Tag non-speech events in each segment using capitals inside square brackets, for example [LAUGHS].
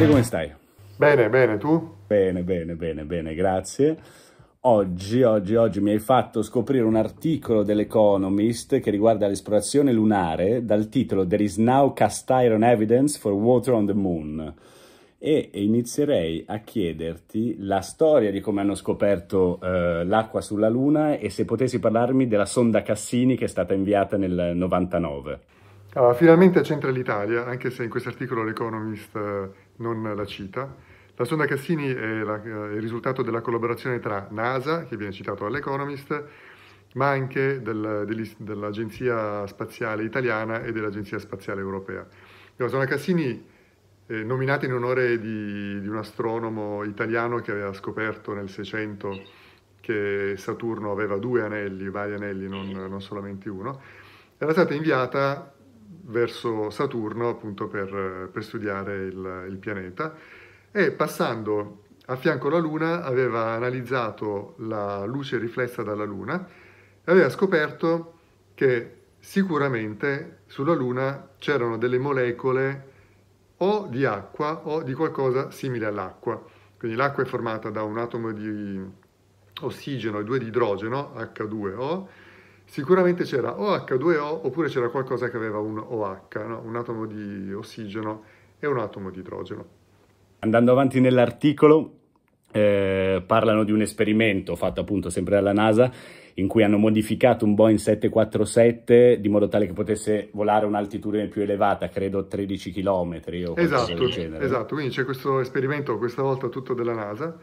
Mario, come stai? Bene, bene, tu? Bene, bene, bene, bene, grazie. Oggi, oggi, oggi mi hai fatto scoprire un articolo dell'Economist che riguarda l'esplorazione lunare dal titolo There is now cast iron evidence for water on the moon e inizierei a chiederti la storia di come hanno scoperto eh, l'acqua sulla Luna e se potessi parlarmi della sonda Cassini che è stata inviata nel 99. Allora, finalmente c'entra l'Italia, anche se in questo articolo l'Economist eh, non la cita. La sonda Cassini è, la, eh, è il risultato della collaborazione tra NASA, che viene citato dall'Economist, ma anche del, dell'Agenzia Spaziale Italiana e dell'Agenzia Spaziale Europea. La sonda Cassini è nominata in onore di, di un astronomo italiano che aveva scoperto nel 600 che Saturno aveva due anelli, vari anelli, non, non solamente uno, era stata inviata verso Saturno appunto per, per studiare il, il, pianeta e passando a fianco alla Luna aveva analizzato la luce riflessa dalla Luna e aveva scoperto che sicuramente sulla Luna c'erano delle molecole o di acqua o di qualcosa simile all'acqua. Quindi l'acqua è formata da un atomo di ossigeno e due di idrogeno, H2O, sicuramente c'era oh 2 o oppure c'era qualcosa che aveva un OH, no? un atomo di ossigeno e un atomo di idrogeno. Andando avanti nell'articolo, eh, parlano di un esperimento fatto appunto sempre dalla NASA in cui hanno modificato un Boeing 747 di modo tale che potesse volare a un'altitudine più elevata, credo 13 km o esatto, del genere. Esatto, quindi c'è questo esperimento, questa volta tutto della NASA,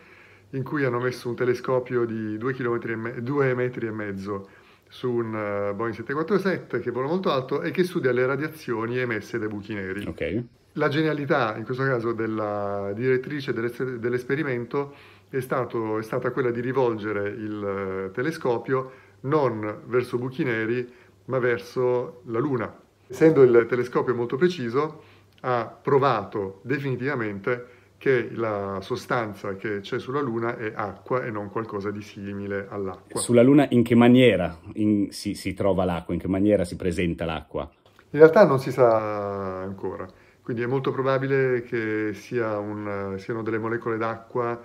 in cui hanno messo un telescopio di 2, metri 2 metri e mezzo su un eh, Boeing 747 che vola molto alto e che studia le radiazioni emesse dai buchi neri. Okay. La genialità, in questo caso, della direttrice dell'esperimento è, stato, è stata quella di rivolgere il eh, telescopio non verso buchi neri, ma verso la Luna. Essendo il telescopio molto preciso, ha provato definitivamente che la sostanza che c'è sulla Luna è acqua e non qualcosa di simile all'acqua. Sulla Luna in che maniera in, si, si trova l'acqua, in che maniera si presenta l'acqua? In realtà non si sa ancora, quindi è molto probabile che sia un, siano delle molecole d'acqua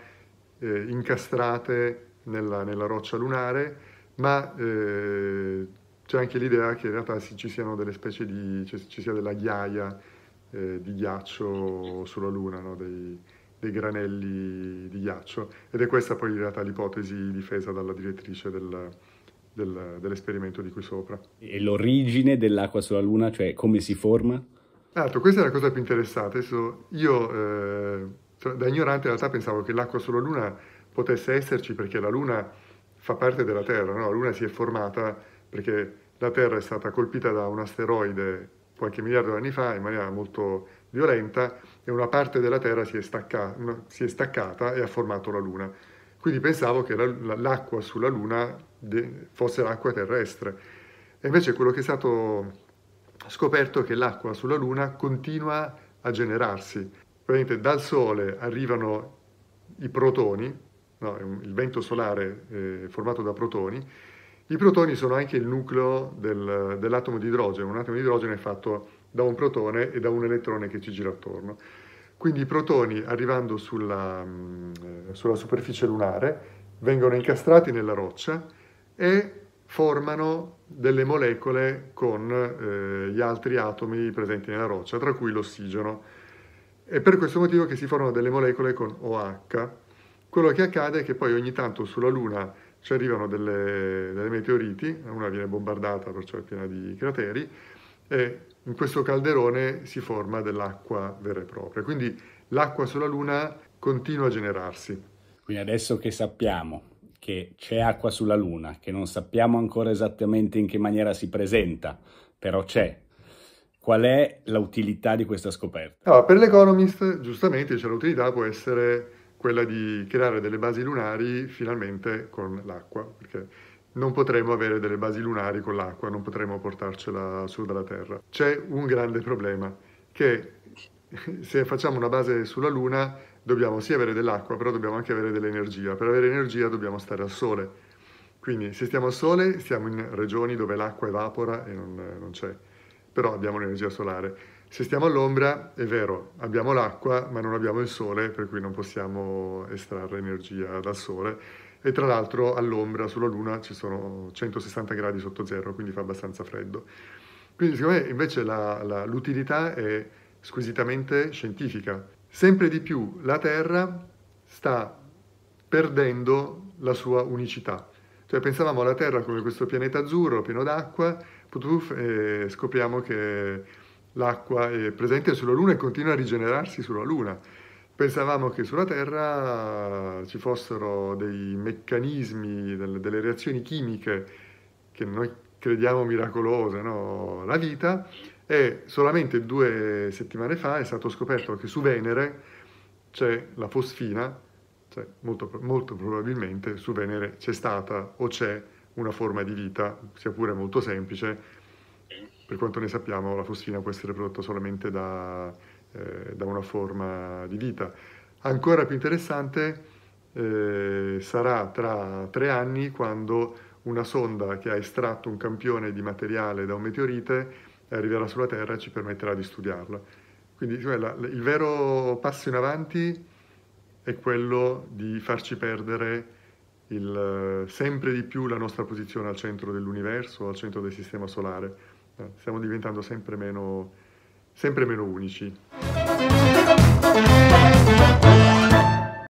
eh, incastrate nella, nella, roccia lunare, ma eh, c'è anche l'idea che in realtà ci, siano delle specie di, ci, ci sia della ghiaia eh, di ghiaccio sulla Luna, no? dei, dei, granelli di ghiaccio. Ed è questa poi in realtà l'ipotesi difesa dalla direttrice del, del, dell'esperimento di qui sopra. E l'origine dell'acqua sulla Luna, cioè come si forma? Altro, esatto, questa è la cosa più interessante. Adesso io eh, cioè, da ignorante in realtà pensavo che l'acqua sulla Luna potesse esserci perché la Luna fa parte della Terra, no? la Luna si è formata perché la Terra è stata colpita da un asteroide qualche miliardo di anni fa in maniera molto violenta e una parte della Terra si è, stacca, si è staccata e ha formato la Luna. Quindi pensavo che l'acqua sulla Luna fosse l'acqua terrestre. E invece quello che è stato scoperto è che l'acqua sulla Luna continua a generarsi. Praticamente dal Sole arrivano i protoni, no, il vento solare eh, formato da protoni, i protoni sono anche il nucleo del, dell'atomo di idrogeno, un atomo di idrogeno è fatto da un protone e da un elettrone che ci gira attorno. Quindi i protoni arrivando sulla, mm, sulla superficie lunare vengono incastrati nella roccia e formano delle molecole con eh, gli altri atomi presenti nella roccia, tra cui l'ossigeno. È per questo motivo che si formano delle molecole con OH. Quello che accade è che poi ogni tanto sulla Luna ci arrivano delle, delle meteoriti, una viene bombardata, perciò è piena di crateri, e in questo calderone si forma dell'acqua vera e propria. Quindi l'acqua sulla Luna continua a generarsi. Quindi adesso che sappiamo che c'è acqua sulla Luna, che non sappiamo ancora esattamente in che maniera si presenta, però c'è. Qual è l'utilità di questa scoperta? Allora, per l'Economist, giustamente, cioè, l'utilità può essere quella di creare delle basi lunari finalmente con l'acqua, perché non potremo avere delle basi lunari con l'acqua, non potremo portarcela su dalla Terra. C'è un grande problema, che [LAUGHS] se facciamo una base sulla Luna dobbiamo sì avere dell'acqua, però dobbiamo anche avere dell'energia. Per avere energia dobbiamo stare al sole. Quindi se stiamo al sole, siamo in regioni dove l'acqua evapora e non, non c'è, però abbiamo l'energia solare. Se stiamo all'ombra, è vero, abbiamo l'acqua, ma non abbiamo il sole, per cui non possiamo estrarre energia dal sole. E tra l'altro all'ombra, sulla Luna, ci sono 160 gradi sotto zero, quindi fa abbastanza freddo. Quindi secondo me invece la, la, l'utilità è squisitamente scientifica. Sempre di più la Terra sta perdendo la sua unicità. Cioè pensavamo alla Terra come questo pianeta azzurro, pieno d'acqua, putuf, e scopriamo che L'acqua è presente sulla Luna e continua a rigenerarsi sulla Luna. Pensavamo che sulla Terra ci fossero dei meccanismi, delle reazioni chimiche che noi crediamo miracolose, no? la vita, e solamente due settimane fa è stato scoperto che su Venere c'è la fosfina, cioè molto, molto probabilmente su Venere c'è stata o c'è una forma di vita, sia pure molto semplice, per quanto ne sappiamo la fosfina può essere prodotta solamente da, eh, da una forma di vita. Ancora più interessante eh, sarà tra tre anni quando una sonda che ha estratto un campione di materiale da un meteorite arriverà sulla Terra e ci permetterà di studiarla. Quindi cioè, la, il vero passo in avanti è quello di farci perdere il, sempre di più la nostra posizione al centro dell'universo, al centro del sistema solare. Eh, stiamo diventando sempre meno, sempre meno unici.